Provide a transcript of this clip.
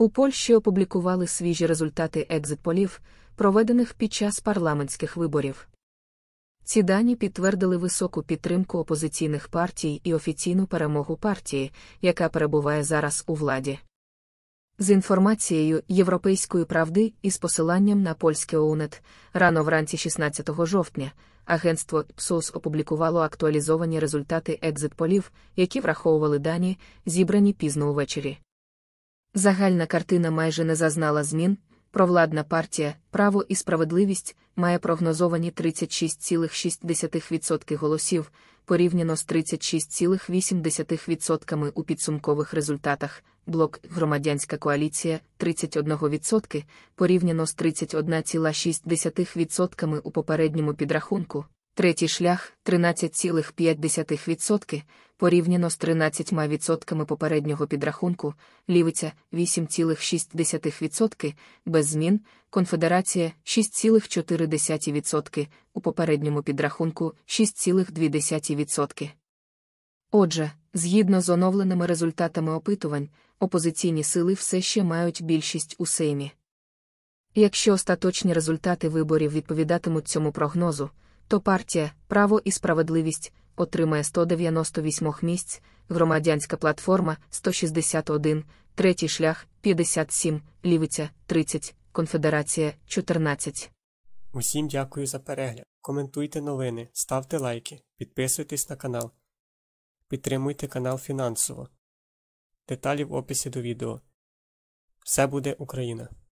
У Польщі опублікували свіжі результати екзит полів, проведених під час парламентських виборів. Ці дані підтвердили високу підтримку опозиційних партій і офіційну перемогу партії, яка перебуває зараз у владі. З інформацією Європейської правди і з посиланням на польське ОУНЕТ, рано вранці 16 жовтня, агентство ПСОС опублікувало актуалізовані результати екзит полів, які враховували дані, зібрані пізно увечері. Загальна картина майже не зазнала змін. Провладна партія Право і справедливість має прогнозовані 36,6% голосів порівняно з 36,8% у підсумкових результатах. Блок Громадянська коаліція 31% порівняно з 31,6% у попередньому підрахунку. Третій шлях 13,5% порівняно з 13% попереднього підрахунку, лівиця 8,6% без змін, конфедерація 6,4% у попередньому підрахунку 6,2%. Отже, згідно з оновленими результатами опитувань, опозиційні сили все ще мають більшість у Сеймі. Якщо остаточні результати виборів відповідатимуть цьому прогнозу, то партія Право і справедливість отримає 198 місць, громадянська платформа 161, третій шлях 57, лівиця 30, конфедерація 14. Усім дякую за перегляд. Коментуйте новини, ставте лайки, підписуйтесь на канал. Підтримуйте канал фінансово. Деталі в описі до відео. Все буде Україна!